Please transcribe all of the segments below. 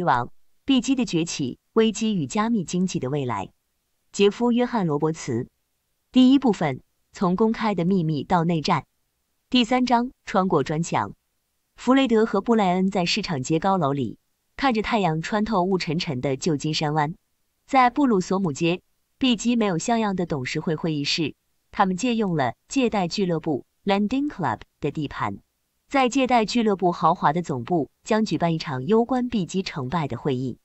《鱼王》、币基的崛起、危机与加密经济的未来，杰夫·约翰·罗伯茨。第一部分：从公开的秘密到内战。第三章：穿过砖墙。弗雷德和布莱恩在市场街高楼里看着太阳穿透雾沉沉的旧金山湾。在布鲁索姆街，币基没有像样的董事会会议室，他们借用了借贷俱乐部 （Lending Club） 的地盘。在借贷俱乐部豪华的总部将举办一场攸关币基成败的会议。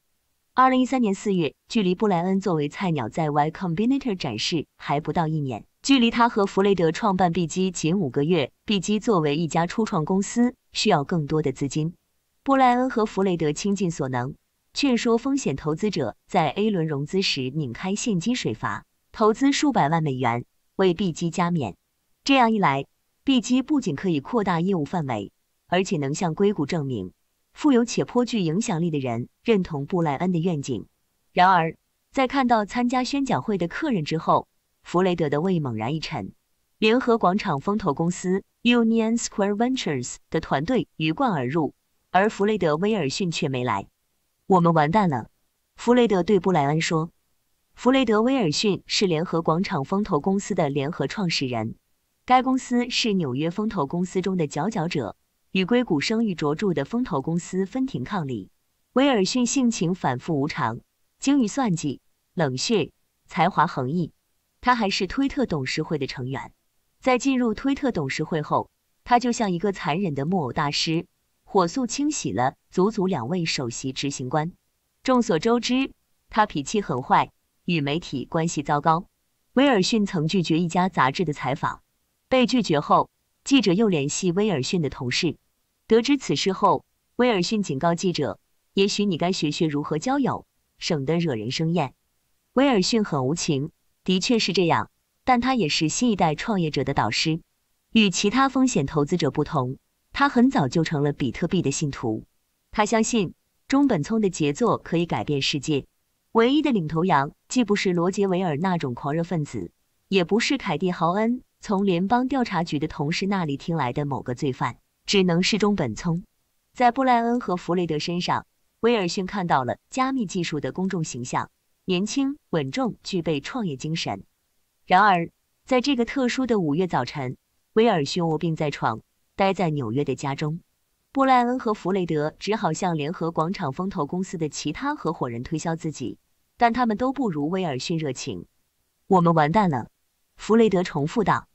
二零一三年四月，距离布莱恩作为菜鸟在 Y Combinator 展示还不到一年，距离他和弗雷德创办币基仅五个月。B 基作为一家初创公司，需要更多的资金。布莱恩和弗雷德倾尽所能，劝说风险投资者在 A 轮融资时拧开现金水阀，投资数百万美元为 B 基加冕。这样一来。B 机不仅可以扩大业务范围，而且能向硅谷证明，富有且颇具影响力的人认同布莱恩的愿景。然而，在看到参加宣讲会的客人之后，弗雷德的胃猛然一沉。联合广场风投公司 Union Square Ventures 的团队鱼贯而入，而弗雷德·威尔逊却没来。我们完蛋了，弗雷德对布莱恩说。弗雷德·威尔逊是联合广场风投公司的联合创始人。该公司是纽约风投公司中的佼佼者，与硅谷声誉卓著的风投公司分庭抗礼。威尔逊性情反复无常，精于算计，冷血，才华横溢。他还是推特董事会的成员。在进入推特董事会后，他就像一个残忍的木偶大师，火速清洗了足足两位首席执行官。众所周知，他脾气很坏，与媒体关系糟糕。威尔逊曾拒绝一家杂志的采访。被拒绝后，记者又联系威尔逊的同事，得知此事后，威尔逊警告记者：“也许你该学学如何交友，省得惹人生厌。”威尔逊很无情，的确是这样，但他也是新一代创业者的导师。与其他风险投资者不同，他很早就成了比特币的信徒。他相信中本聪的杰作可以改变世界。唯一的领头羊既不是罗杰·维尔那种狂热分子，也不是凯蒂·豪恩。从联邦调查局的同事那里听来的某个罪犯，只能是中本聪。在布莱恩和弗雷德身上，威尔逊看到了加密技术的公众形象：年轻、稳重、具备创业精神。然而，在这个特殊的五月早晨，威尔逊卧病在床，待在纽约的家中。布莱恩和弗雷德只好向联合广场风投公司的其他合伙人推销自己，但他们都不如威尔逊热情。“我们完蛋了。”弗雷德重复道。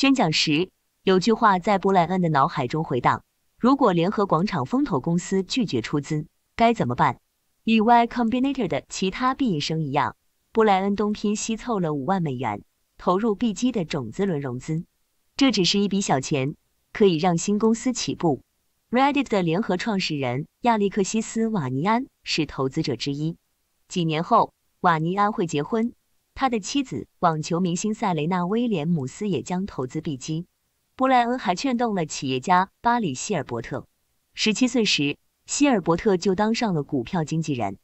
宣讲时，有句话在布莱恩的脑海中回荡：如果联合广场风投公司拒绝出资，该怎么办？与 Y Combinator 的其他毕业生一样，布莱恩东拼西凑了五万美元，投入 B 基的种子轮融资。这只是一笔小钱，可以让新公司起步。Reddit 的联合创始人亚历克西斯·瓦尼安是投资者之一。几年后，瓦尼安会结婚。他的妻子，网球明星塞雷娜·威廉姆斯也将投资币基。布莱恩还劝动了企业家巴里·希尔伯特。十七岁时，希尔伯特就当上了股票经纪人。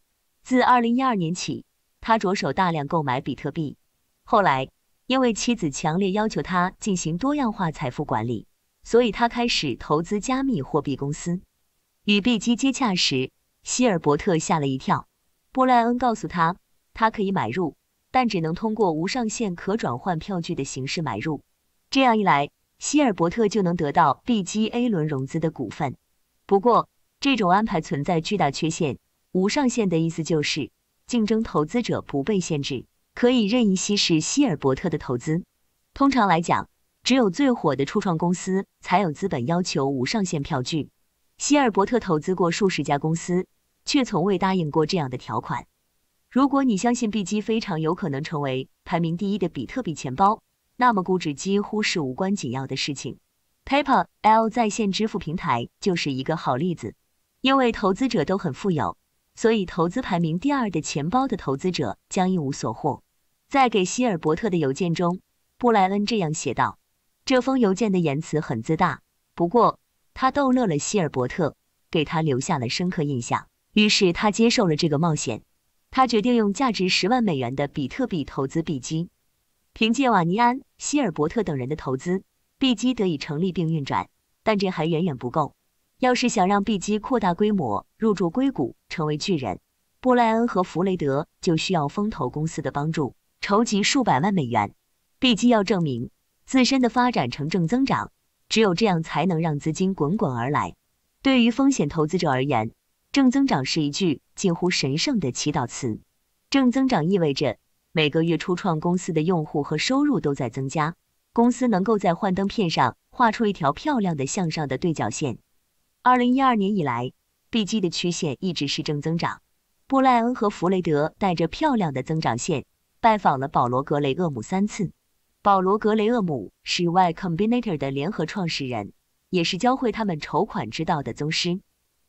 自二零一二年起，他着手大量购买比特币。后来，因为妻子强烈要求他进行多样化财富管理，所以他开始投资加密货币公司。与币基接洽时，希尔伯特吓了一跳。布莱恩告诉他，他可以买入。但只能通过无上限可转换票据的形式买入，这样一来，希尔伯特就能得到 B 级 A 轮融资的股份。不过，这种安排存在巨大缺陷。无上限的意思就是，竞争投资者不被限制，可以任意稀释希尔伯特的投资。通常来讲，只有最火的初创公司才有资本要求无上限票据。希尔伯特投资过数十家公司，却从未答应过这样的条款。如果你相信币基非常有可能成为排名第一的比特币钱包，那么估值几乎是无关紧要的事情。PayPal 在线支付平台就是一个好例子，因为投资者都很富有，所以投资排名第二的钱包的投资者将一无所获。在给希尔伯特的邮件中，布莱恩这样写道：“这封邮件的言辞很自大，不过他逗乐了希尔伯特，给他留下了深刻印象。于是他接受了这个冒险。”他决定用价值十万美元的比特币投资币基，凭借瓦尼安、希尔伯特等人的投资，币基得以成立并运转。但这还远远不够。要是想让币基扩大规模，入驻硅谷，成为巨人，布莱恩和弗雷德就需要风投公司的帮助，筹集数百万美元。币基要证明自身的发展呈正增长，只有这样才能让资金滚滚而来。对于风险投资者而言，正增长是一句近乎神圣的祈祷词。正增长意味着每个月初创公司的用户和收入都在增加，公司能够在幻灯片上画出一条漂亮的向上的对角线。二零一二年以来，B G 的曲线一直是正增长。布莱恩和弗雷德带着漂亮的增长线拜访了保罗·格雷厄姆三次。保罗·格雷厄姆是 Y Combinator 的联合创始人，也是教会他们筹款之道的宗师。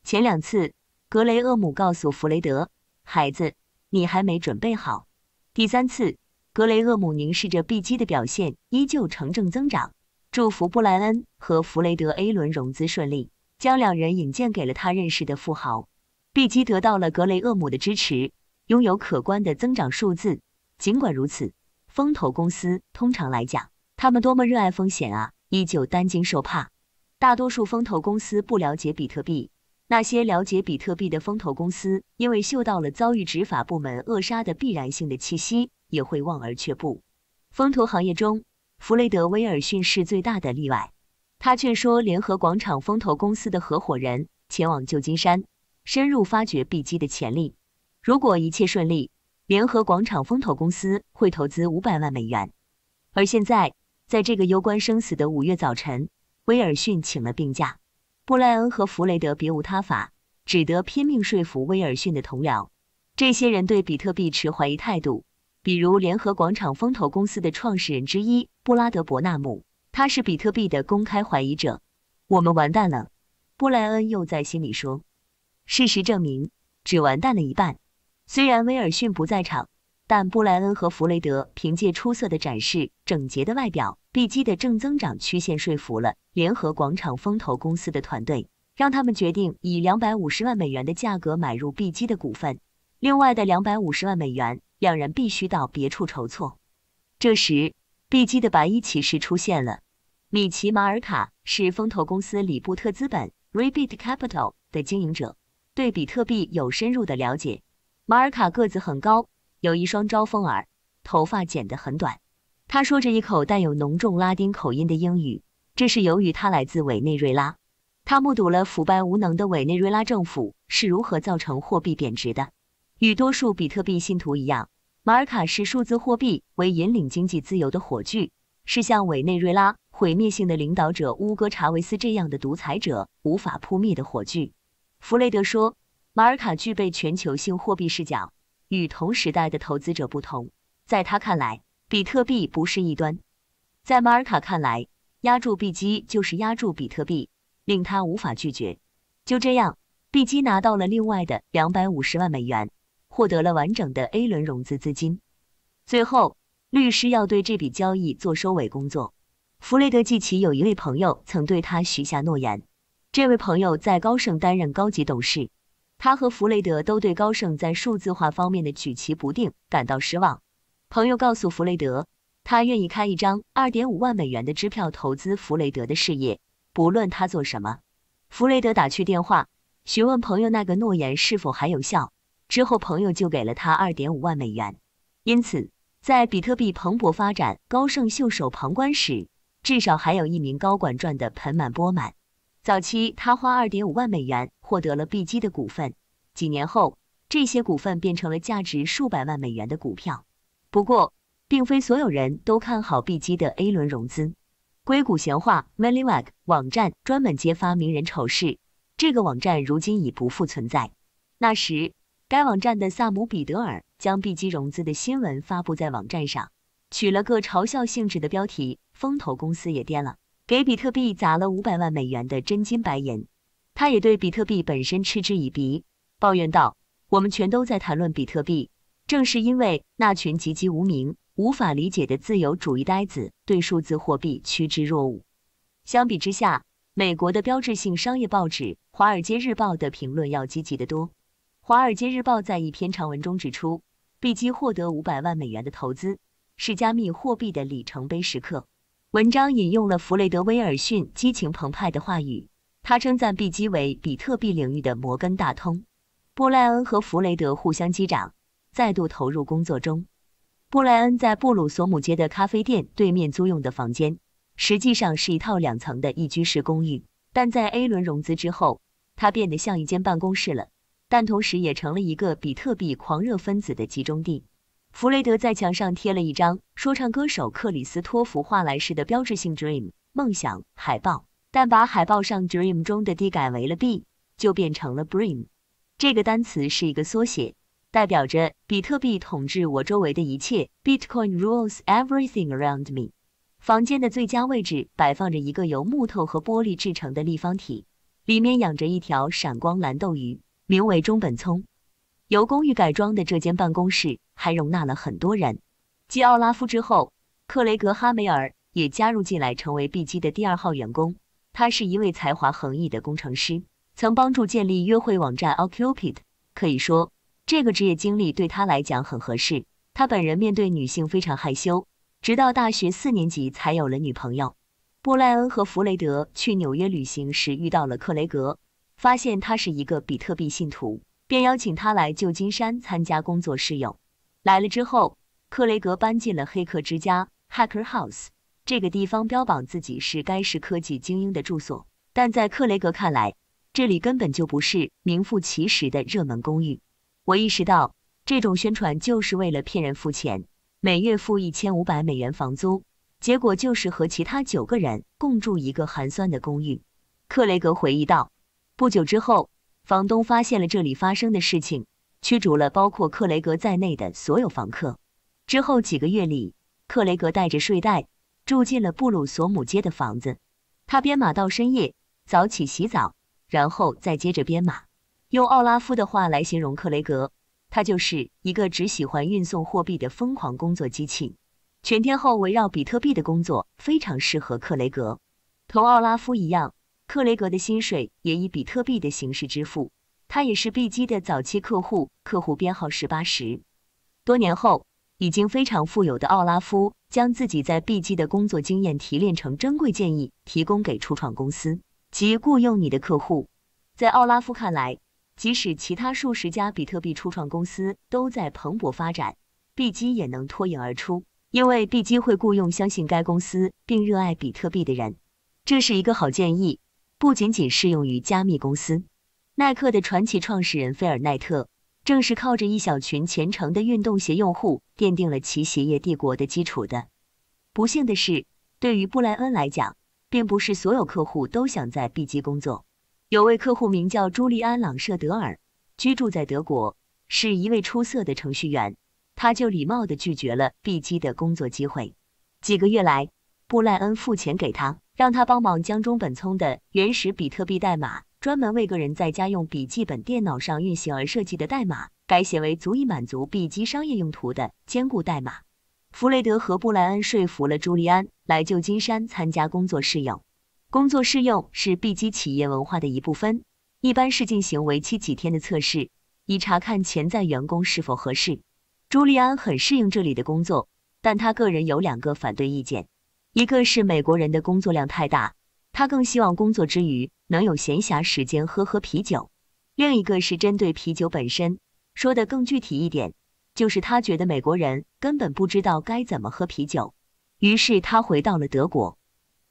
前两次。格雷厄姆告诉弗雷德，孩子，你还没准备好。第三次，格雷厄姆凝视着 B 基的表现，依旧成正增长。祝福布莱恩和弗雷德 A 轮融资顺利，将两人引荐给了他认识的富豪。B 基得到了格雷厄姆的支持，拥有可观的增长数字。尽管如此，风投公司通常来讲，他们多么热爱风险啊，依旧担惊受怕。大多数风投公司不了解比特币。那些了解比特币的风投公司，因为嗅到了遭遇执法部门扼杀的必然性的气息，也会望而却步。风投行业中，弗雷德·威尔逊是最大的例外。他劝说联合广场风投公司的合伙人前往旧金山，深入发掘币基的潜力。如果一切顺利，联合广场风投公司会投资五百万美元。而现在，在这个攸关生死的五月早晨，威尔逊请了病假。布莱恩和弗雷德别无他法，只得拼命说服威尔逊的同僚。这些人对比特币持怀疑态度，比如联合广场风投公司的创始人之一布拉德伯纳姆，他是比特币的公开怀疑者。我们完蛋了，布莱恩又在心里说。事实证明，只完蛋了一半。虽然威尔逊不在场。但布莱恩和弗雷德凭借出色的展示、整洁的外表、币基的正增长曲线，说服了联合广场风投公司的团队，让他们决定以两百五十万美元的价格买入币基的股份。另外的两百五十万美元，两人必须到别处筹措。这时，币基的白衣骑士出现了。米奇·马尔卡是风投公司里布特资本 r e b i t Capital） 的经营者，对比特币有深入的了解。马尔卡个子很高。有一双招风耳，头发剪得很短。他说着一口带有浓重拉丁口音的英语，这是由于他来自委内瑞拉。他目睹了腐败无能的委内瑞拉政府是如何造成货币贬值的。与多数比特币信徒一样，马尔卡视数字货币为引领经济自由的火炬，是像委内瑞拉毁灭性的领导者乌戈查韦斯这样的独裁者无法扑灭的火炬。弗雷德说，马尔卡具备全球性货币视角。与同时代的投资者不同，在他看来，比特币不是异端。在马尔卡看来，压住币基就是压住比特币，令他无法拒绝。就这样，币基拿到了另外的两百五十万美元，获得了完整的 A 轮融资资金。最后，律师要对这笔交易做收尾工作。弗雷德·季奇有一位朋友曾对他许下诺言，这位朋友在高盛担任高级董事。他和弗雷德都对高盛在数字化方面的举棋不定感到失望。朋友告诉弗雷德，他愿意开一张2.5万美元的支票投资弗雷德的事业，不论他做什么。弗雷德打去电话询问朋友那个诺言是否还有效，之后朋友就给了他2.5万美元。因此，在比特币蓬勃发展、高盛袖手旁观时，至少还有一名高管赚得盆满钵满。早期他花2.5万美元。获得了 B 基的股份，几年后，这些股份变成了价值数百万美元的股票。不过，并非所有人都看好 B 基的 A 轮融资。硅谷闲话 m a l y i w e b 网站专门揭发明人丑事，这个网站如今已不复存在。那时，该网站的萨姆·彼得尔将 B 基融资的新闻发布在网站上，取了个嘲笑性质的标题：“风投公司也癫了，给比特币砸了五百万美元的真金白银。”他也对比特币本身嗤之以鼻，抱怨道：“我们全都在谈论比特币，正是因为那群籍籍无名、无法理解的自由主义呆子对数字货币趋之若鹜。”相比之下，美国的标志性商业报纸《华尔街日报》的评论要积极得多。《华尔街日报》在一篇长文中指出，币基获得五百万美元的投资是加密货币的里程碑时刻。文章引用了弗雷德·威尔逊激情澎湃的话语。他称赞币基为比特币领域的摩根大通。布莱恩和弗雷德互相击掌，再度投入工作中。布莱恩在布鲁索姆街的咖啡店对面租用的房间，实际上是一套两层的一居室公寓，但在 A 轮融资之后，它变得像一间办公室了，但同时也成了一个比特币狂热分子的集中地。弗雷德在墙上贴了一张说唱歌手克里斯托弗·华莱士的标志性 “dream” 梦想海报。但把海报上 dream 中的 d 改为了 b，就变成了 b r e a m 这个单词是一个缩写，代表着比特币统治我周围的一切。Bitcoin rules everything around me。房间的最佳位置摆放着一个由木头和玻璃制成的立方体，里面养着一条闪光蓝斗鱼，名为中本聪。由公寓改装的这间办公室还容纳了很多人。继奥拉夫之后，克雷格哈梅尔也加入进来，成为 B 机的第二号员工。他是一位才华横溢的工程师，曾帮助建立约会网站 Occupied。可以说，这个职业经历对他来讲很合适。他本人面对女性非常害羞，直到大学四年级才有了女朋友。布莱恩和弗雷德去纽约旅行时遇到了克雷格，发现他是一个比特币信徒，便邀请他来旧金山参加工作室。来了之后，克雷格搬进了黑客之家 Hacker House。这个地方标榜自己是该市科技精英的住所，但在克雷格看来，这里根本就不是名副其实的热门公寓。我意识到，这种宣传就是为了骗人付钱，每月付一千五百美元房租，结果就是和其他九个人共住一个寒酸的公寓。克雷格回忆道。不久之后，房东发现了这里发生的事情，驱逐了包括克雷格在内的所有房客。之后几个月里，克雷格带着睡袋。住进了布鲁索姆街的房子，他编码到深夜，早起洗澡，然后再接着编码。用奥拉夫的话来形容克雷格，他就是一个只喜欢运送货币的疯狂工作机器。全天候围绕比特币的工作非常适合克雷格。同奥拉夫一样，克雷格的薪水也以比特币的形式支付。他也是币基的早期客户，客户编号十八十。多年后，已经非常富有的奥拉夫。将自己在 B 基的工作经验提炼成珍贵建议，提供给初创公司及雇佣你的客户。在奥拉夫看来，即使其他数十家比特币初创公司都在蓬勃发展，b 基也能脱颖而出，因为 B 基会雇佣相信该公司并热爱比特币的人。这是一个好建议，不仅仅适用于加密公司。耐克的传奇创始人菲尔奈特。正是靠着一小群虔诚的运动鞋用户，奠定了其鞋业帝国的基础的。不幸的是，对于布莱恩来讲，并不是所有客户都想在 B 级工作。有位客户名叫朱利安·朗舍德尔，居住在德国，是一位出色的程序员，他就礼貌地拒绝了 B 级的工作机会。几个月来，布莱恩付钱给他，让他帮忙将中本聪的原始比特币代码。专门为个人在家用笔记本电脑上运行而设计的代码，改写为足以满足 B 机商业用途的坚固代码。弗雷德和布莱恩说服了朱利安来旧金山参加工作试用。工作试用是 B 机企业文化的一部分，一般是进行为期几天的测试，以查看潜在员工是否合适。朱利安很适应这里的工作，但他个人有两个反对意见：一个是美国人的工作量太大。他更希望工作之余能有闲暇时间喝喝啤酒。另一个是针对啤酒本身，说的更具体一点，就是他觉得美国人根本不知道该怎么喝啤酒。于是他回到了德国。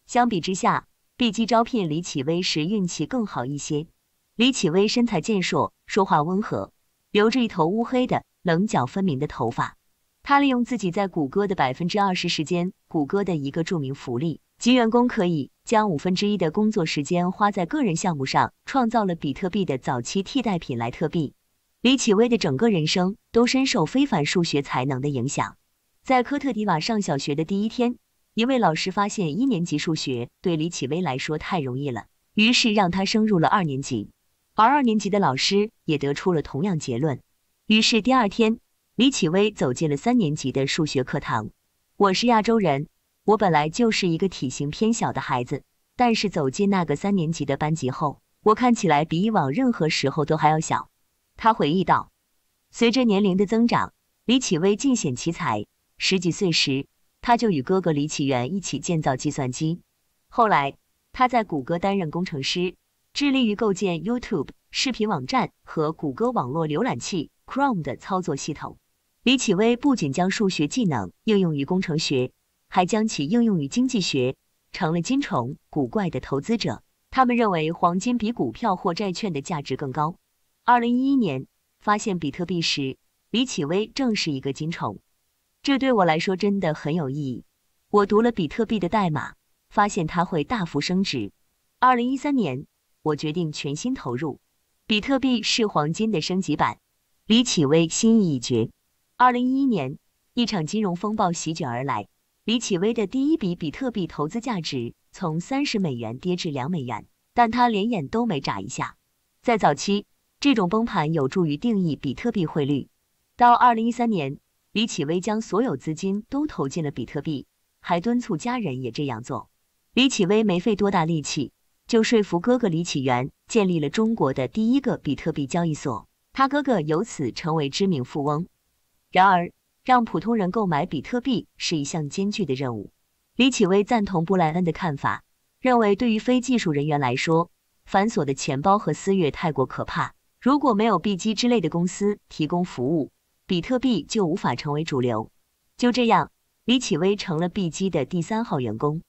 相比之下，B 基招聘李启威时运气更好一些。李启威身材健硕，说话温和，留着一头乌黑的、棱角分明的头发。他利用自己在谷歌的百分之二十时间，谷歌的一个著名福利，即员工可以。将五分之一的工作时间花在个人项目上，创造了比特币的早期替代品莱特币。李启威的整个人生都深受非凡数学才能的影响。在科特迪瓦上小学的第一天，一位老师发现一年级数学对李启威来说太容易了，于是让他升入了二年级。而二年级的老师也得出了同样结论，于是第二天，李启威走进了三年级的数学课堂。我是亚洲人。我本来就是一个体型偏小的孩子，但是走进那个三年级的班级后，我看起来比以往任何时候都还要小。”他回忆道。随着年龄的增长，李启威尽显奇才。十几岁时，他就与哥哥李启源一起建造计算机。后来，他在谷歌担任工程师，致力于构建 YouTube 视频网站和谷歌网络浏览器 Chrome 的操作系统。李启威不仅将数学技能应用于工程学。还将其应用于经济学，成了金虫古怪的投资者。他们认为黄金比股票或债券的价值更高。二零一一年发现比特币时，李启威正是一个金虫。这对我来说真的很有意义。我读了比特币的代码，发现它会大幅升值。二零一三年，我决定全心投入。比特币是黄金的升级版。李启威心意已决。二零一一年，一场金融风暴席卷而来。李启威的第一笔比特币投资价值从三十美元跌至两美元，但他连眼都没眨一下。在早期，这种崩盘有助于定义比特币汇率。到二零一三年，李启威将所有资金都投进了比特币，还敦促家人也这样做。李启威没费多大力气，就说服哥哥李启源建立了中国的第一个比特币交易所。他哥哥由此成为知名富翁。然而，让普通人购买比特币是一项艰巨的任务。李启威赞同布莱恩的看法，认为对于非技术人员来说，繁琐的钱包和私钥太过可怕。如果没有币基之类的公司提供服务，比特币就无法成为主流。就这样，李启威成了币基的第三号员工。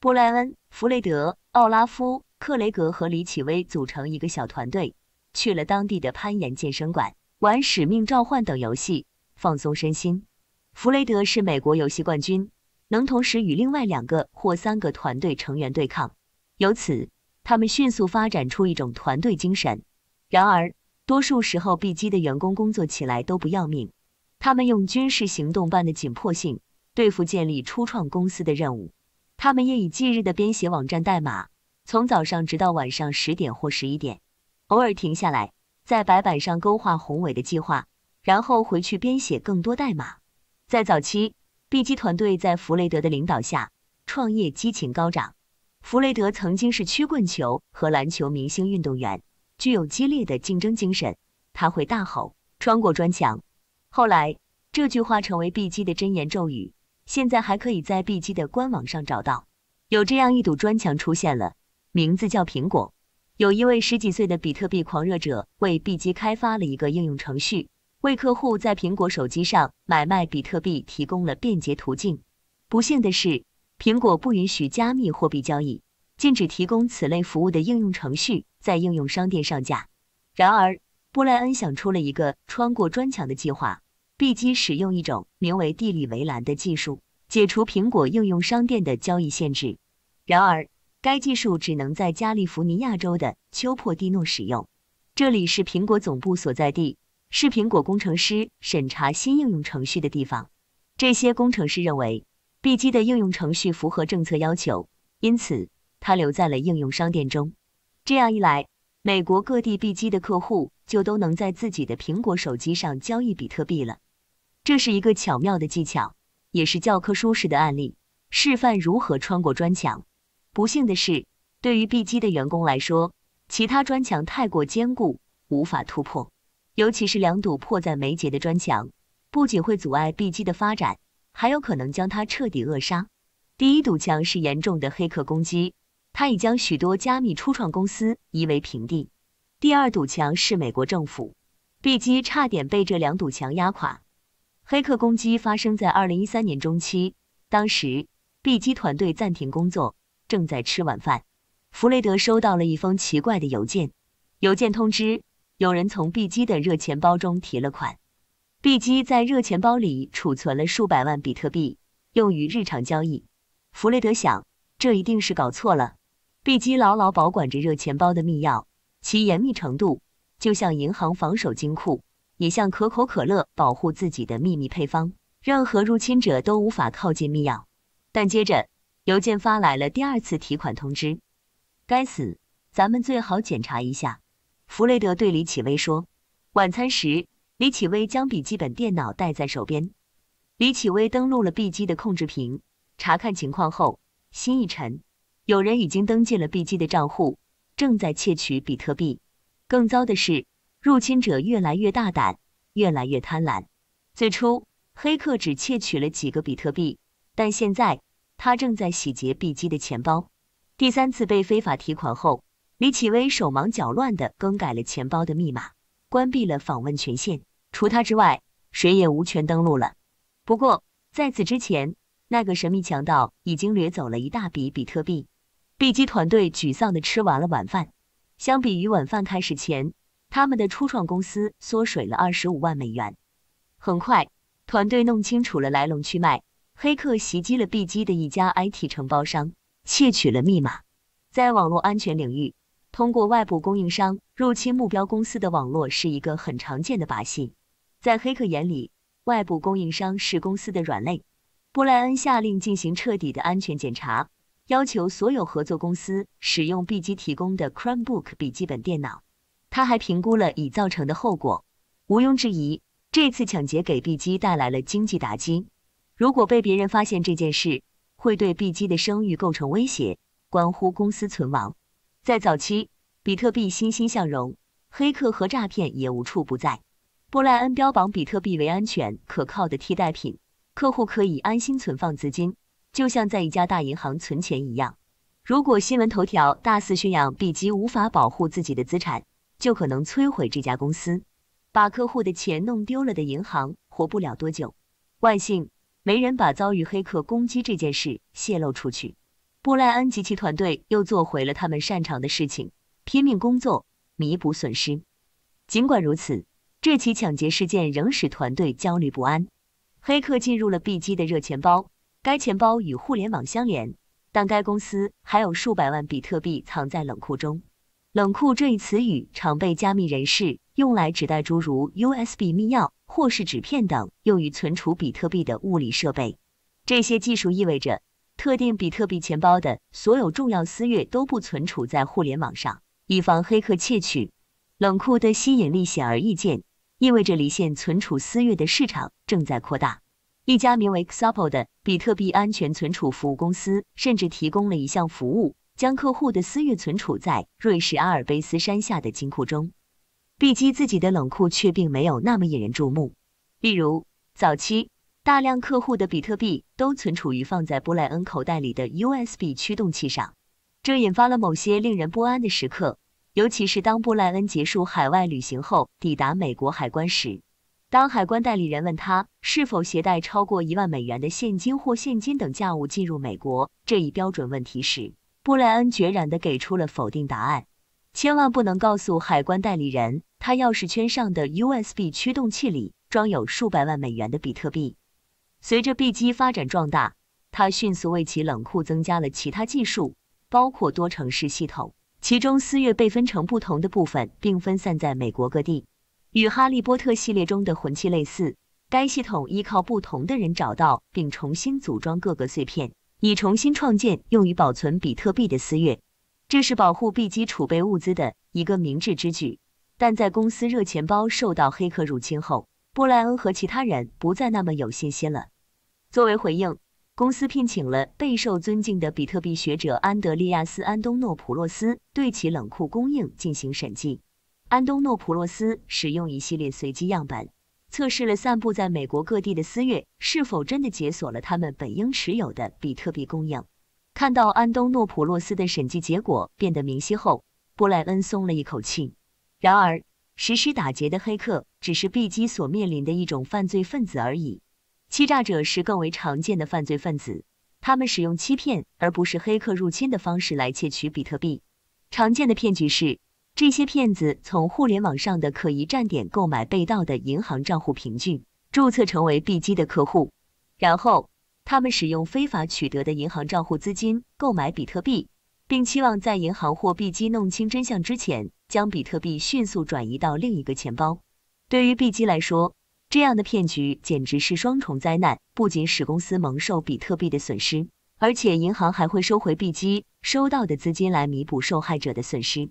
布莱恩、弗雷德、奥拉夫、克雷格和李启威组成一个小团队，去了当地的攀岩健身馆玩《使命召唤》等游戏。放松身心。弗雷德是美国游戏冠军，能同时与另外两个或三个团队成员对抗，由此他们迅速发展出一种团队精神。然而，多数时候，B 机的员工工作起来都不要命，他们用军事行动般的紧迫性对付建立初创公司的任务。他们夜以继日地编写网站代码，从早上直到晚上十点或十一点，偶尔停下来在白板上勾画宏伟的计划。然后回去编写更多代码。在早期，B 机团队在弗雷德的领导下，创业激情高涨。弗雷德曾经是曲棍球和篮球明星运动员，具有激烈的竞争精神。他会大吼：“穿过砖墙。”后来，这句话成为 B 机的真言咒语，现在还可以在 B 机的官网上找到。有这样一堵砖墙出现了，名字叫苹果。有一位十几岁的比特币狂热者为 B 机开发了一个应用程序。为客户在苹果手机上买卖比特币提供了便捷途径。不幸的是，苹果不允许加密货币交易，禁止提供此类服务的应用程序在应用商店上架。然而，布莱恩想出了一个穿过砖墙的计划必机使用一种名为地理围栏的技术，解除苹果应用商店的交易限制。然而，该技术只能在加利福尼亚州的丘珀蒂诺使用，这里是苹果总部所在地。是苹果工程师审查新应用程序的地方。这些工程师认为，b 机的应用程序符合政策要求，因此它留在了应用商店中。这样一来，美国各地 B 机的客户就都能在自己的苹果手机上交易比特币了。这是一个巧妙的技巧，也是教科书式的案例示范如何穿过砖墙。不幸的是，对于 B 机的员工来说，其他砖墙太过坚固，无法突破。尤其是两堵迫在眉睫的砖墙，不仅会阻碍 B 机的发展，还有可能将它彻底扼杀。第一堵墙是严重的黑客攻击，它已将许多加密初创公司夷为平地。第二堵墙是美国政府，b 机差点被这两堵墙压垮。黑客攻击发生在二零一三年中期，当时 B 机团队暂停工作，正在吃晚饭。弗雷德收到了一封奇怪的邮件，邮件通知。有人从 B 机的热钱包中提了款，b 机在热钱包里储存了数百万比特币，用于日常交易。弗雷德想，这一定是搞错了。b 机牢牢保管着热钱包的密钥，其严密程度就像银行防守金库，也像可口可乐保护自己的秘密配方，任何入侵者都无法靠近密钥。但接着，邮件发来了第二次提款通知。该死，咱们最好检查一下。弗雷德对李启威说：“晚餐时，李启威将笔记本电脑带在手边。李启威登录了 B 机的控制屏，查看情况后，心一沉：有人已经登进了 B 机的账户，正在窃取比特币。更糟的是，入侵者越来越大胆，越来越贪婪。最初，黑客只窃取了几个比特币，但现在他正在洗劫 B 机的钱包。第三次被非法提款后。”李启威手忙脚乱地更改了钱包的密码，关闭了访问权限，除他之外，谁也无权登录了。不过，在此之前，那个神秘强盗已经掠走了一大笔比特币。B 机团队沮丧地吃完了晚饭。相比于晚饭开始前，他们的初创公司缩水了二十五万美元。很快，团队弄清楚了来龙去脉：黑客袭击了 B 机的一家 IT 承包商，窃取了密码。在网络安全领域。通过外部供应商入侵目标公司的网络是一个很常见的把戏。在黑客眼里，外部供应商是公司的软肋。布莱恩下令进行彻底的安全检查，要求所有合作公司使用 B 机提供的 Chromebook 笔记本电脑。他还评估了已造成的后果。毋庸置疑，这次抢劫给 B 机带来了经济打击。如果被别人发现这件事，会对 B 机的声誉构成威胁，关乎公司存亡。在早期，比特币欣欣向荣，黑客和诈骗也无处不在。布莱恩标榜比特币为安全可靠的替代品，客户可以安心存放资金，就像在一家大银行存钱一样。如果新闻头条大肆宣扬比及无法保护自己的资产，就可能摧毁这家公司，把客户的钱弄丢了的银行活不了多久。万幸，没人把遭遇黑客攻击这件事泄露出去。布莱恩及其团队又做回了他们擅长的事情，拼命工作弥补损失。尽管如此，这起抢劫事件仍使团队焦虑不安。黑客进入了 B 机的热钱包，该钱包与互联网相连，但该公司还有数百万比特币藏在冷库中。冷库这一词语常被加密人士用来指代诸如 USB 密钥或是纸片等用于存储比特币的物理设备。这些技术意味着。特定比特币钱包的所有重要私钥都不存储在互联网上，以防黑客窃取。冷库的吸引力显而易见，意味着离线存储私钥的市场正在扩大。一家名为 Xapo 的比特币安全存储服务公司甚至提供了一项服务，将客户的私钥存储在瑞士阿尔卑斯山下的金库中。b 基自己的冷库却并没有那么引人注目。例如，早期。大量客户的比特币都存储于放在布莱恩口袋里的 USB 驱动器上，这引发了某些令人不安的时刻，尤其是当布莱恩结束海外旅行后抵达美国海关时。当海关代理人问他是否携带超过一万美元的现金或现金等价物进入美国这一标准问题时，布莱恩决然地给出了否定答案。千万不能告诉海关代理人，他钥匙圈上的 USB 驱动器里装有数百万美元的比特币。随着币基发展壮大，他迅速为其冷库增加了其他技术，包括多城市系统，其中私钥被分成不同的部分，并分散在美国各地。与《哈利波特》系列中的魂器类似，该系统依靠不同的人找到并重新组装各个碎片，以重新创建用于保存比特币的私钥。这是保护币基储备物资的一个明智之举，但在公司热钱包受到黑客入侵后。布莱恩和其他人不再那么有信心了。作为回应，公司聘请了备受尊敬的比特币学者安德利亚斯·安东诺普洛斯对其冷库供应进行审计。安东诺普洛斯使用一系列随机样本，测试了散布在美国各地的私域是否真的解锁了他们本应持有的比特币供应。看到安东诺普洛斯的审计结果变得明晰后，布莱恩松了一口气。然而，实施打劫的黑客只是币机所面临的一种犯罪分子而已，欺诈者是更为常见的犯罪分子。他们使用欺骗而不是黑客入侵的方式来窃取比特币。常见的骗局是，这些骗子从互联网上的可疑站点购买被盗的银行账户凭据，注册成为币机的客户，然后他们使用非法取得的银行账户资金购买比特币，并期望在银行或币机弄清真相之前。将比特币迅速转移到另一个钱包。对于币基来说，这样的骗局简直是双重灾难，不仅使公司蒙受比特币的损失，而且银行还会收回币基收到的资金来弥补受害者的损失。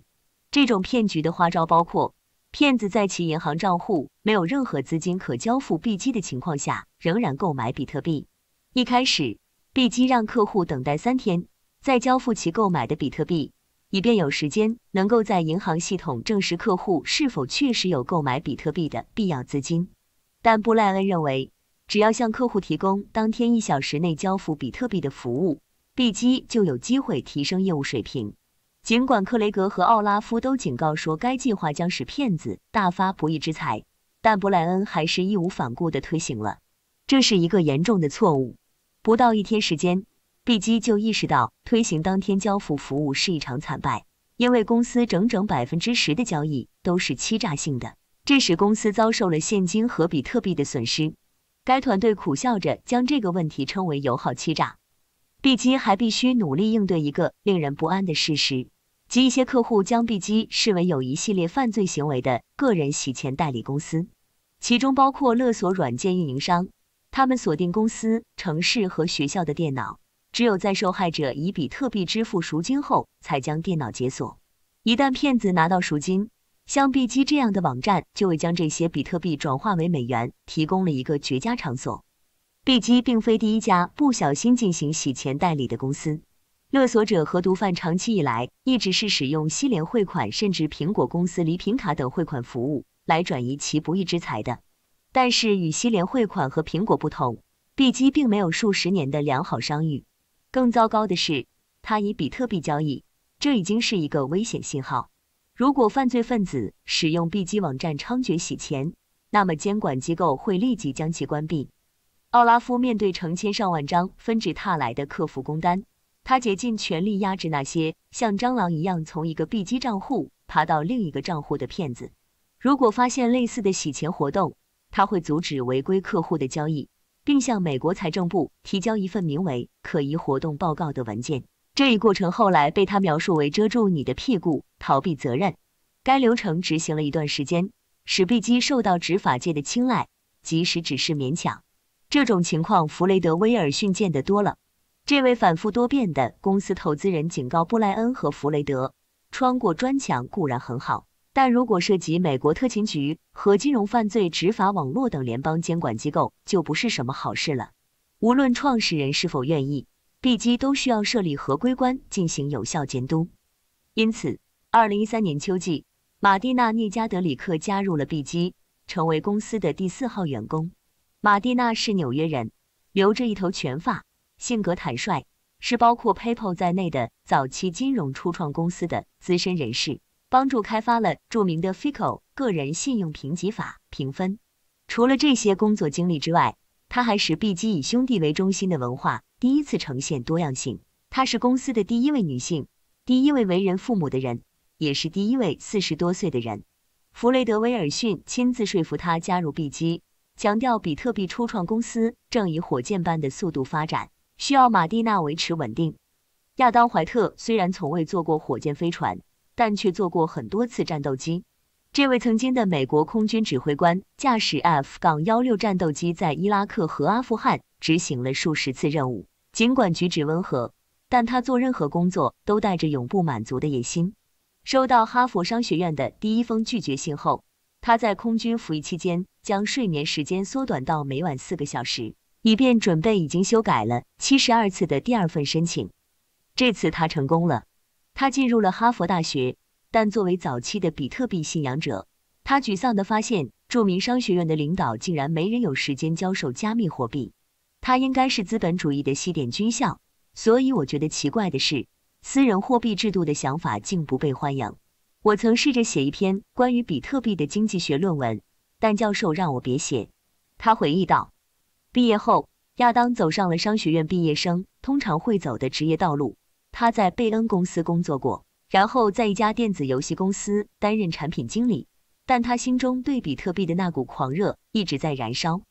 这种骗局的花招包括：骗子在其银行账户没有任何资金可交付币基的情况下，仍然购买比特币。一开始，币基让客户等待三天，再交付其购买的比特币。以便有时间能够在银行系统证实客户是否确实有购买比特币的必要资金。但布莱恩认为，只要向客户提供当天一小时内交付比特币的服务，币基就有机会提升业务水平。尽管克雷格和奥拉夫都警告说该计划将使骗子大发不义之财，但布莱恩还是义无反顾地推行了。这是一个严重的错误。不到一天时间。B 机就意识到推行当天交付服务是一场惨败，因为公司整整百分之十的交易都是欺诈性的，致使公司遭受了现金和比特币的损失。该团队苦笑着将这个问题称为“友好欺诈”。B 机还必须努力应对一个令人不安的事实，即一些客户将 B 机视为有一系列犯罪行为的个人洗钱代理公司，其中包括勒索软件运营商，他们锁定公司、城市和学校的电脑。只有在受害者以比特币支付赎金后，才将电脑解锁。一旦骗子拿到赎金，像币基这样的网站就会将这些比特币转化为美元，提供了一个绝佳场所。币基并非第一家不小心进行洗钱代理的公司。勒索者和毒贩长期以来一直是使用西联汇款甚至苹果公司礼品卡等汇款服务来转移其不义之财的。但是与西联汇款和苹果不同，币基并没有数十年的良好商誉。更糟糕的是，他以比特币交易，这已经是一个危险信号。如果犯罪分子使用币基网站猖獗洗钱，那么监管机构会立即将其关闭。奥拉夫面对成千上万张纷至沓来的客服工单，他竭尽全力压制那些像蟑螂一样从一个币基账户爬到另一个账户的骗子。如果发现类似的洗钱活动，他会阻止违规客户的交易。并向美国财政部提交一份名为《可疑活动报告》的文件。这一过程后来被他描述为“遮住你的屁股，逃避责任”。该流程执行了一段时间，史毕基受到执法界的青睐，即使只是勉强。这种情况，弗雷德·威尔逊见得多了。这位反复多变的公司投资人警告布莱恩和弗雷德：“穿过砖墙固然很好。”但如果涉及美国特勤局和金融犯罪执法网络等联邦监管机构，就不是什么好事了。无论创始人是否愿意，币基都需要设立合规官进行有效监督。因此，二零一三年秋季，马蒂娜·尼加德里克加入了币基，成为公司的第四号员工。马蒂娜是纽约人，留着一头全发，性格坦率，是包括 PayPal 在内的早期金融初创公司的资深人士。帮助开发了著名的 FICO 个人信用评级法评分。除了这些工作经历之外，他还使 b 基以兄弟为中心的文化第一次呈现多样性。她是公司的第一位女性，第一位为人父母的人，也是第一位四十多岁的人。弗雷德·威尔逊亲自说服她加入 b 基，强调比特币初创公司正以火箭般的速度发展，需要马蒂娜维持稳定。亚当·怀特虽然从未坐过火箭飞船。但却做过很多次战斗机。这位曾经的美国空军指挥官驾驶 F-16 战斗机，在伊拉克和阿富汗执行了数十次任务。尽管举止温和，但他做任何工作都带着永不满足的野心。收到哈佛商学院的第一封拒绝信后，他在空军服役期间将睡眠时间缩短到每晚四个小时，以便准备已经修改了七十二次的第二份申请。这次他成功了。他进入了哈佛大学，但作为早期的比特币信仰者，他沮丧地发现，著名商学院的领导竟然没人有时间教授加密货币。他应该是资本主义的西点军校，所以我觉得奇怪的是，私人货币制度的想法竟不被欢迎。我曾试着写一篇关于比特币的经济学论文，但教授让我别写。他回忆道，毕业后，亚当走上了商学院毕业生通常会走的职业道路。他在贝恩公司工作过，然后在一家电子游戏公司担任产品经理。但他心中对比特币的那股狂热一直在燃烧。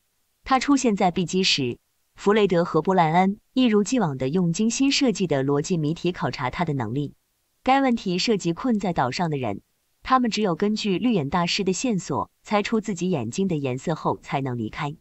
他出现在 B 机时，弗雷德和布莱恩一如既往地用精心设计的逻辑谜题考察他的能力。该问题涉及困在岛上的人，他们只有根据绿眼大师的线索猜出自己眼睛的颜色后才能离开。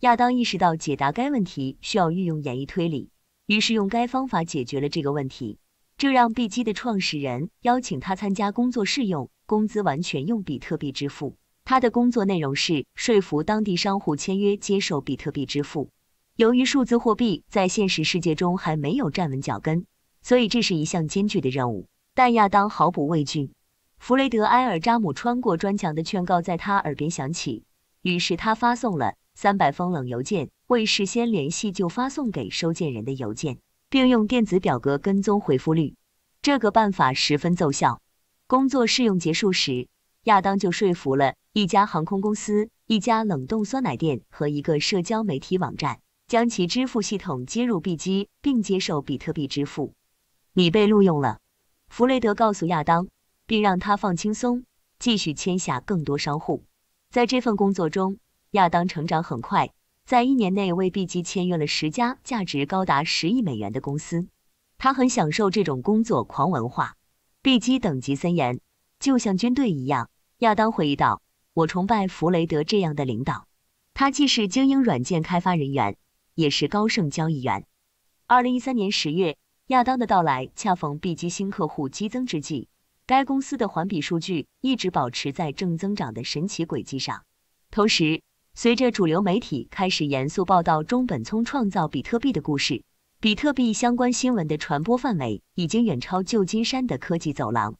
亚当意识到解答该问题需要运用演绎推理。于是用该方法解决了这个问题，这让 B 机的创始人邀请他参加工作试用工资完全用比特币支付。他的工作内容是说服当地商户签约接受比特币支付。由于数字货币在现实世界中还没有站稳脚跟，所以这是一项艰巨的任务。但亚当毫不畏惧，弗雷德埃尔扎姆穿过砖墙的劝告在他耳边响起，于是他发送了。三百封冷邮件，未事先联系就发送给收件人的邮件，并用电子表格跟踪回复率，这个办法十分奏效。工作试用结束时，亚当就说服了一家航空公司、一家冷冻酸奶店和一个社交媒体网站，将其支付系统接入币基并接受比特币支付。你被录用了，弗雷德告诉亚当，并让他放轻松，继续签下更多商户。在这份工作中。亚当成长很快，在一年内为 B 机签约了十家价值高达十亿美元的公司。他很享受这种工作狂文化。B 机等级森严，就像军队一样。亚当回忆道：“我崇拜弗雷德这样的领导，他既是精英软件开发人员，也是高盛交易员。”二零一三年十月，亚当的到来恰逢 B 机新客户激增之际，该公司的环比数据一直保持在正增长的神奇轨迹上，同时。随着主流媒体开始严肃报道中本聪创造比特币的故事，比特币相关新闻的传播范围已经远超旧金山的科技走廊。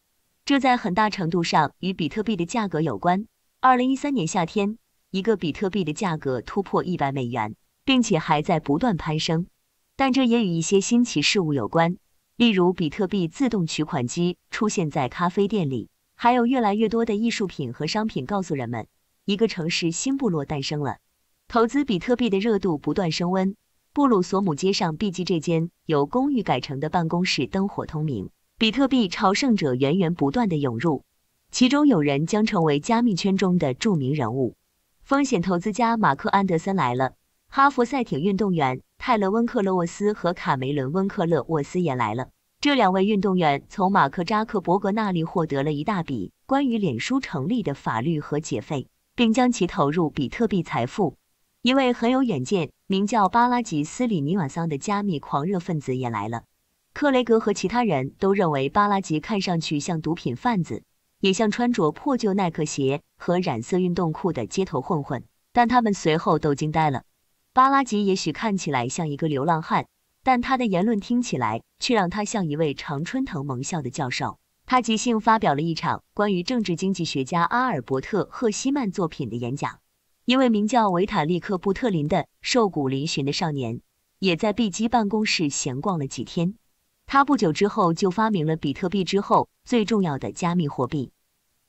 这在很大程度上与比特币的价格有关。二零一三年夏天，一个比特币的价格突破一百美元，并且还在不断攀升。但这也与一些新奇事物有关，例如比特币自动取款机出现在咖啡店里，还有越来越多的艺术品和商品告诉人们。一个城市新部落诞生了，投资比特币的热度不断升温。布鲁索姆街上 B G 这间由公寓改成的办公室灯火通明，比特币朝圣者源源不断的涌入，其中有人将成为加密圈中的著名人物。风险投资家马克·安德森来了，哈佛赛艇运动员泰勒·温克勒沃斯和卡梅伦·温克勒沃斯也来了。这两位运动员从马克·扎克伯格那里获得了一大笔关于脸书成立的法律和解费。并将其投入比特币财富。一位很有远见、名叫巴拉吉斯里尼瓦桑的加密狂热分子也来了。克雷格和其他人都认为巴拉吉看上去像毒品贩子，也像穿着破旧耐克鞋和染色运动裤的街头混混。但他们随后都惊呆了。巴拉吉也许看起来像一个流浪汉，但他的言论听起来却让他像一位常春藤盟校的教授。他即兴发表了一场关于政治经济学家阿尔伯特·赫希曼作品的演讲。一位名叫维塔利克·布特林的瘦骨嶙峋的少年，也在 B 基办公室闲逛了几天。他不久之后就发明了比特币之后最重要的加密货币。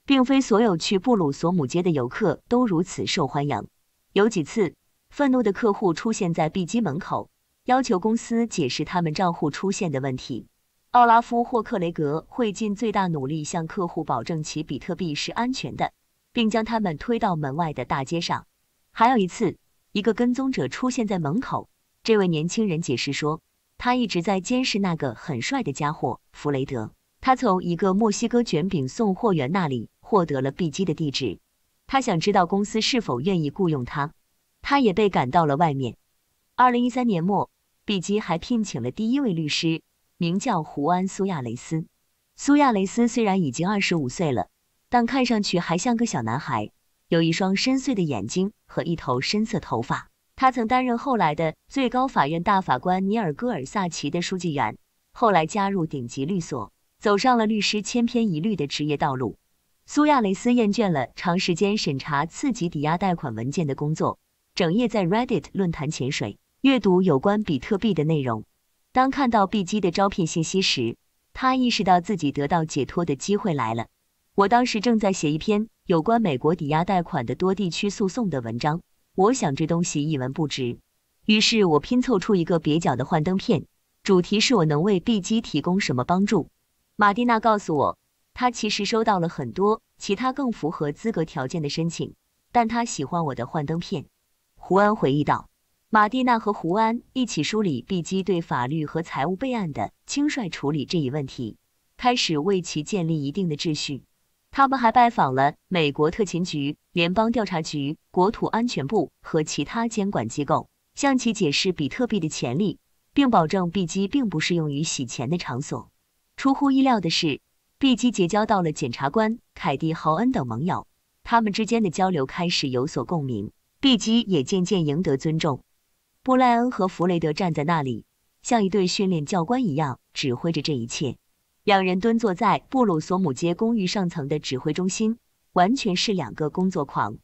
并非所有去布鲁索姆街的游客都如此受欢迎。有几次，愤怒的客户出现在 B 基门口，要求公司解释他们账户出现的问题。奥拉夫·霍克雷格会尽最大努力向客户保证其比特币是安全的，并将他们推到门外的大街上。还有一次，一个跟踪者出现在门口。这位年轻人解释说，他一直在监视那个很帅的家伙弗雷德。他从一个墨西哥卷饼送货员那里获得了 B 基的地址。他想知道公司是否愿意雇佣他。他也被赶到了外面。二零一三年末，b 基还聘请了第一位律师。名叫胡安苏亚雷斯。苏亚雷斯虽然已经二十五岁了，但看上去还像个小男孩，有一双深邃的眼睛和一头深色头发。他曾担任后来的最高法院大法官尼尔戈尔萨奇的书记员，后来加入顶级律所，走上了律师千篇一律的职业道路。苏亚雷斯厌倦了长时间审查次级抵押贷款文件的工作，整夜在 Reddit 论坛潜水，阅读有关比特币的内容。当看到 B 基的招聘信息时，他意识到自己得到解脱的机会来了。我当时正在写一篇有关美国抵押贷款的多地区诉讼的文章，我想这东西一文不值，于是我拼凑出一个蹩脚的幻灯片，主题是我能为 B 基提供什么帮助。马蒂娜告诉我，她其实收到了很多其他更符合资格条件的申请，但她喜欢我的幻灯片。胡安回忆道。马蒂娜和胡安一起梳理 B 基对法律和财务备案的轻率处理这一问题，开始为其建立一定的秩序。他们还拜访了美国特勤局、联邦调查局、国土安全部和其他监管机构，向其解释比特币的潜力，并保证 B 基并不适用于洗钱的场所。出乎意料的是，b 基结交到了检察官凯蒂·豪恩等盟友，他们之间的交流开始有所共鸣，B 基也渐渐赢得尊重。布莱恩和弗雷德站在那里，像一对训练教官一样指挥着这一切。两人蹲坐在布鲁索姆街公寓上层的指挥中心，完全是两个工作狂。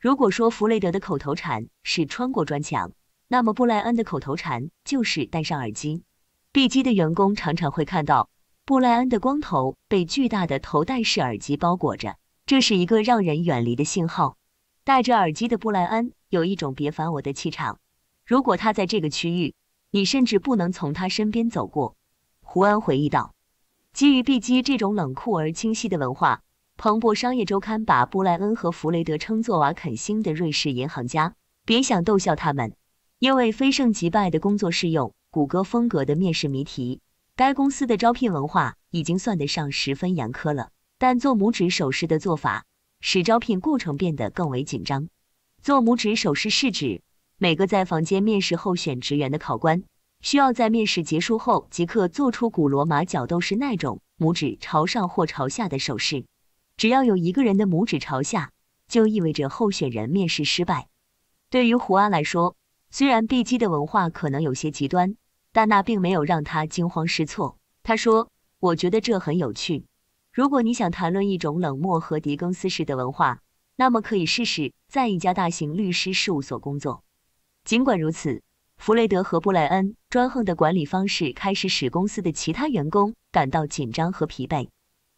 如果说弗雷德的口头禅是“穿过砖墙”，那么布莱恩的口头禅就是“戴上耳机”。B 机的员工常常会看到布莱恩的光头被巨大的头戴式耳机包裹着，这是一个让人远离的信号。戴着耳机的布莱恩有一种“别烦我”的气场。如果他在这个区域，你甚至不能从他身边走过。”胡安回忆道。基于 B 基这种冷酷而清晰的文化，彭博商业周刊把布莱恩和弗雷德称作瓦肯星的瑞士银行家。别想逗笑他们，因为非胜即败的工作是用谷歌风格的面试谜题。该公司的招聘文化已经算得上十分严苛了，但做拇指手势的做法使招聘过程变得更为紧张。做拇指手势是指。每个在房间面试候选职员的考官，需要在面试结束后即刻做出古罗马角斗士那种拇指朝上或朝下的手势。只要有一个人的拇指朝下，就意味着候选人面试失败。对于胡安来说，虽然 B 基的文化可能有些极端，但那并没有让他惊慌失措。他说：“我觉得这很有趣。如果你想谈论一种冷漠和狄更斯式的文化，那么可以试试在一家大型律师事务所工作。”尽管如此，弗雷德和布莱恩专横的管理方式开始使公司的其他员工感到紧张和疲惫。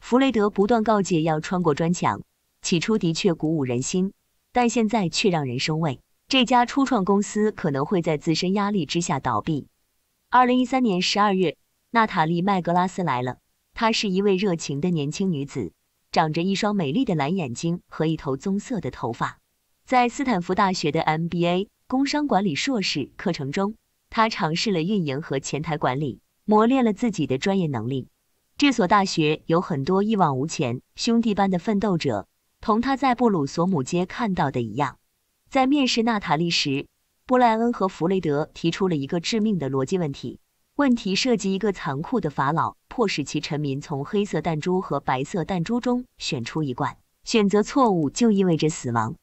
弗雷德不断告诫要穿过砖墙，起初的确鼓舞人心，但现在却让人生畏。这家初创公司可能会在自身压力之下倒闭。二零一三年十二月，娜塔莉·麦格拉斯来了，她是一位热情的年轻女子，长着一双美丽的蓝眼睛和一头棕色的头发，在斯坦福大学的 MBA。工商管理硕士课程中，他尝试了运营和前台管理，磨练了自己的专业能力。这所大学有很多一往无前、兄弟般的奋斗者，同他在布鲁索姆街看到的一样。在面试娜塔莉时，布莱恩和弗雷德提出了一个致命的逻辑问题。问题涉及一个残酷的法老，迫使其臣民从黑色弹珠和白色弹珠中选出一罐，选择错误就意味着死亡。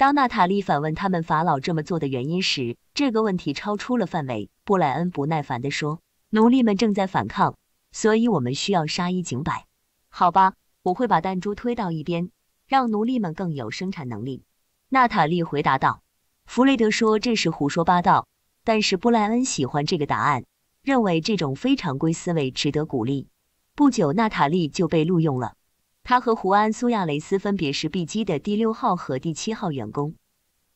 当娜塔莉反问他们法老这么做的原因时，这个问题超出了范围。布莱恩不耐烦地说：“奴隶们正在反抗，所以我们需要杀一儆百。”好吧，我会把弹珠推到一边，让奴隶们更有生产能力。”娜塔莉回答道。弗雷德说这是胡说八道，但是布莱恩喜欢这个答案，认为这种非常规思维值得鼓励。不久，娜塔莉就被录用了。他和胡安·苏亚雷斯分别是 B 基的第六号和第七号员工。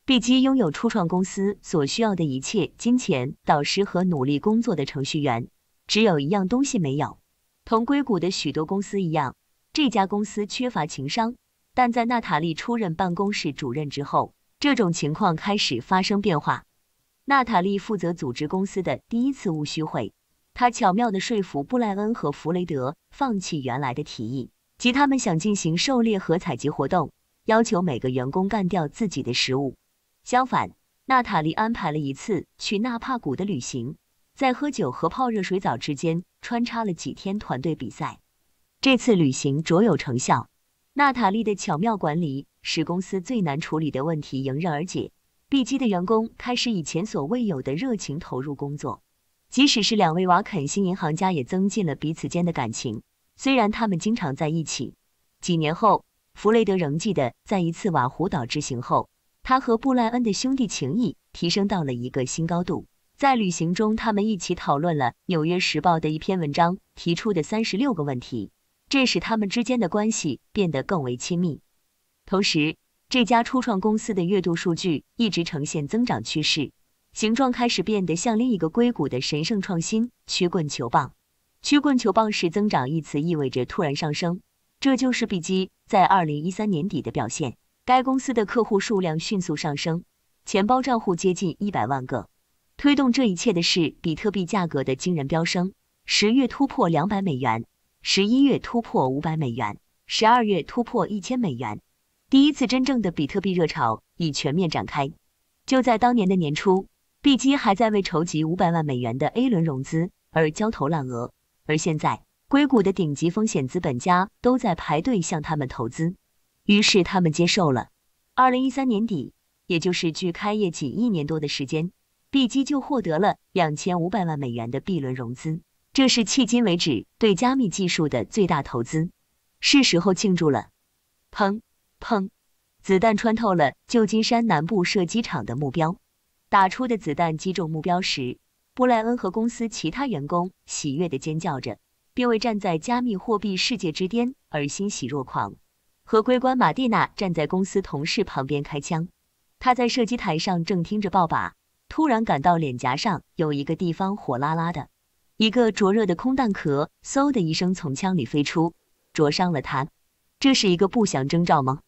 B 基拥有初创公司所需要的一切：金钱、导师和努力工作的程序员。只有一样东西没有。同硅谷的许多公司一样，这家公司缺乏情商。但在娜塔莉出任办公室主任之后，这种情况开始发生变化。娜塔莉负责组织公司的第一次务虚会，她巧妙地说服布莱恩和弗雷德放弃原来的提议。即他们想进行狩猎和采集活动，要求每个员工干掉自己的食物。相反，娜塔莉安排了一次去纳帕谷的旅行，在喝酒和泡热水澡之间穿插了几天团队比赛。这次旅行卓有成效，娜塔莉的巧妙管理使公司最难处理的问题迎刃而解。B 机的员工开始以前所未有的热情投入工作，即使是两位瓦肯星银行家也增进了彼此间的感情。虽然他们经常在一起，几年后，弗雷德仍记得在一次瓦胡岛之行后，他和布莱恩的兄弟情谊提升到了一个新高度。在旅行中，他们一起讨论了《纽约时报》的一篇文章提出的三十六个问题，这使他们之间的关系变得更为亲密。同时，这家初创公司的月度数据一直呈现增长趋势，形状开始变得像另一个硅谷的神圣创新——曲棍球棒。“曲棍球棒式增长”一词意味着突然上升，这就是 b 机在二零一三年底的表现。该公司的客户数量迅速上升，钱包账户接近一百万个。推动这一切的是比特币价格的惊人飙升：十月突破两百美元，十一月突破五百美元，十二月突破一千美元。第一次真正的比特币热潮已全面展开。就在当年的年初，币基还在为筹集五百万美元的 A 轮融资而焦头烂额。而现在，硅谷的顶级风险资本家都在排队向他们投资，于是他们接受了。二零一三年底，也就是距开业仅一年多的时间，b 基就获得了两千五百万美元的 B 轮融资，这是迄今为止对加密技术的最大投资。是时候庆祝了！砰砰，子弹穿透了旧金山南部射击场的目标，打出的子弹击中目标时。布莱恩和公司其他员工喜悦地尖叫着，并为站在加密货币世界之巅而欣喜若狂。合规官玛蒂娜站在公司同事旁边开枪，他在射击台上正听着报靶，突然感到脸颊上有一个地方火辣辣的，一个灼热的空弹壳嗖的一声从枪里飞出，灼伤了他。这是一个不祥征兆吗？